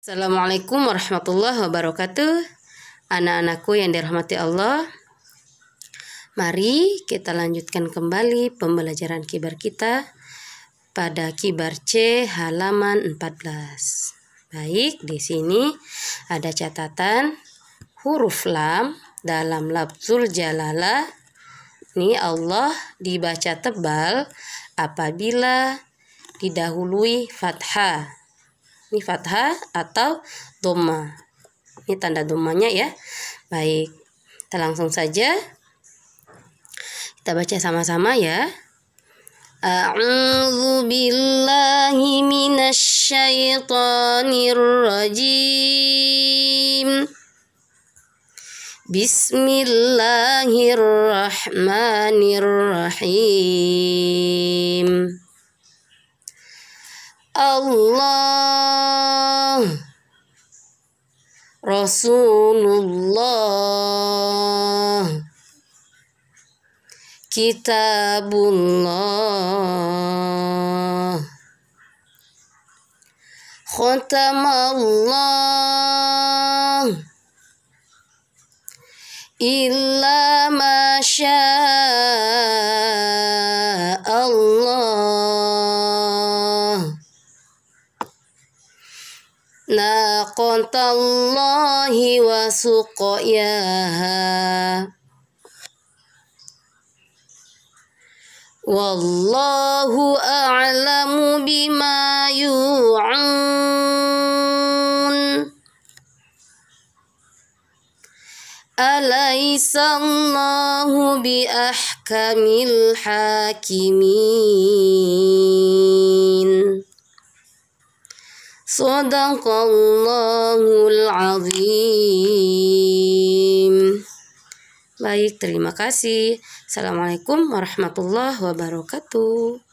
Assalamualaikum warahmatullahi wabarakatuh. Anak-anakku yang dirahmati Allah. Mari kita lanjutkan kembali pembelajaran kibar kita pada kibar C halaman 14. Baik, di sini ada catatan huruf lam dalam lafzul jalalah. Ini Allah dibaca tebal apabila didahului fathah ini fathah atau doma ini tanda domanya ya baik kita langsung saja kita baca sama-sama ya A'udzu billahi minasy syaithanir rajim Bismillahirrahmanirrahim Allah Rasulullah Kitabullah Khatamallah Illa masya Allah ناقة الله وسقياها والله أعلم بما يوعون أليس الله بأحكم الحاكمين Sadaqallahul azim. Baik, terima kasih. Assalamualaikum warahmatullahi wabarakatuh.